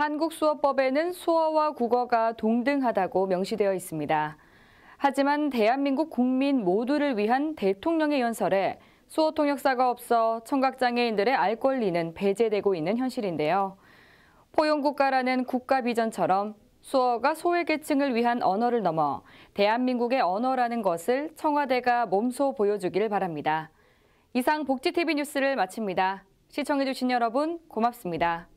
한국수어법에는 수어와 국어가 동등하다고 명시되어 있습니다. 하지만 대한민국 국민 모두를 위한 대통령의 연설에 수어 통역사가 없어 청각장애인들의 알 권리는 배제되고 있는 현실인데요. 포용국가라는 국가 비전처럼 수어가 소외계층을 위한 언어를 넘어 대한민국의 언어라는 것을 청와대가 몸소 보여주기를 바랍니다. 이상 복지TV 뉴스를 마칩니다. 시청해주신 여러분 고맙습니다.